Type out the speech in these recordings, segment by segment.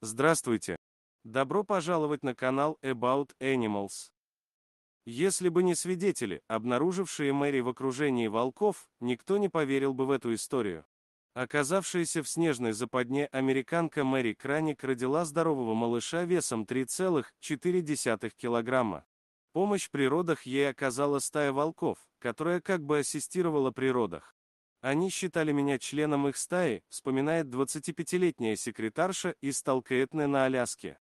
Здравствуйте! Добро пожаловать на канал About Animals. Если бы не свидетели, обнаружившие Мэри в окружении волков, никто не поверил бы в эту историю. Оказавшаяся в снежной западне американка Мэри Краник родила здорового малыша весом 3,4 килограмма. Помощь при родах ей оказала стая волков, которая как бы ассистировала при родах. Они считали меня членом их стаи, вспоминает 25-летняя секретарша из Толкаэтны на Аляске.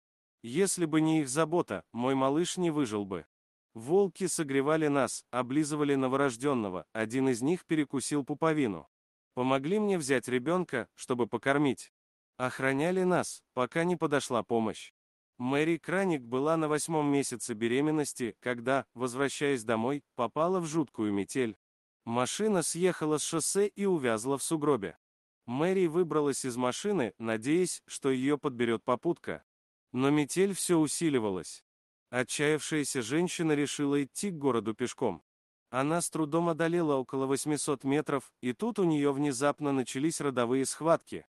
Если бы не их забота, мой малыш не выжил бы. Волки согревали нас, облизывали новорожденного, один из них перекусил пуповину. Помогли мне взять ребенка, чтобы покормить. Охраняли нас, пока не подошла помощь. Мэри Краник была на восьмом месяце беременности, когда, возвращаясь домой, попала в жуткую метель. Машина съехала с шоссе и увязла в сугробе. Мэри выбралась из машины, надеясь, что ее подберет попутка. Но метель все усиливалась. Отчаявшаяся женщина решила идти к городу пешком. Она с трудом одолела около 800 метров, и тут у нее внезапно начались родовые схватки.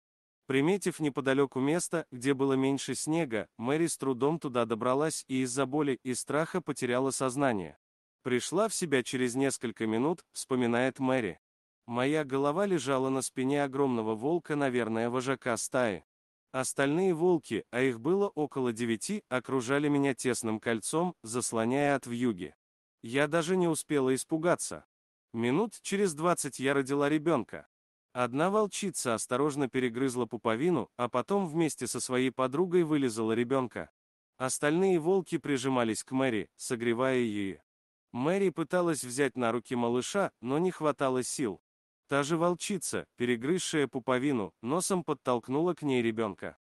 Приметив неподалеку место, где было меньше снега, Мэри с трудом туда добралась и из-за боли и страха потеряла сознание. Пришла в себя через несколько минут, вспоминает Мэри. Моя голова лежала на спине огромного волка, наверное, вожака стаи. Остальные волки, а их было около девяти, окружали меня тесным кольцом, заслоняя от вьюги. Я даже не успела испугаться. Минут через двадцать я родила ребенка. Одна волчица осторожно перегрызла пуповину, а потом вместе со своей подругой вылезала ребенка. Остальные волки прижимались к Мэри, согревая ее. Мэри пыталась взять на руки малыша, но не хватало сил. Та же волчица, перегрызшая пуповину, носом подтолкнула к ней ребенка.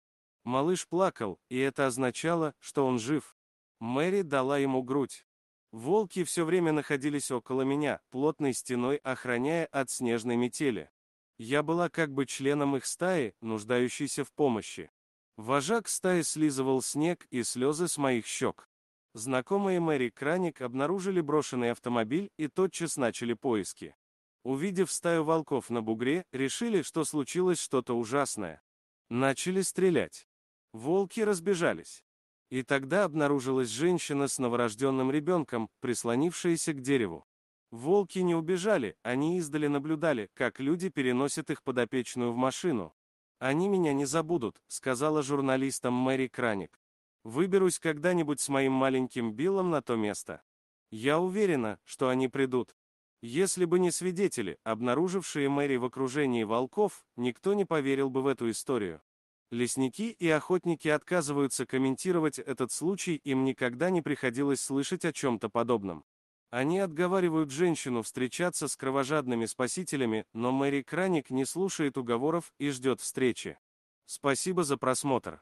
Малыш плакал, и это означало, что он жив. Мэри дала ему грудь. Волки все время находились около меня, плотной стеной охраняя от снежной метели. Я была как бы членом их стаи, нуждающейся в помощи. Вожак стаи слизывал снег и слезы с моих щек. Знакомые Мэри Краник обнаружили брошенный автомобиль и тотчас начали поиски. Увидев стаю волков на бугре, решили, что случилось что-то ужасное. Начали стрелять. Волки разбежались. И тогда обнаружилась женщина с новорожденным ребенком, прислонившаяся к дереву. Волки не убежали, они издали наблюдали, как люди переносят их подопечную в машину. «Они меня не забудут», — сказала журналистам Мэри Краник. Выберусь когда-нибудь с моим маленьким Биллом на то место. Я уверена, что они придут. Если бы не свидетели, обнаружившие Мэри в окружении волков, никто не поверил бы в эту историю. Лесники и охотники отказываются комментировать этот случай, им никогда не приходилось слышать о чем-то подобном. Они отговаривают женщину встречаться с кровожадными спасителями, но Мэри Краник не слушает уговоров и ждет встречи. Спасибо за просмотр.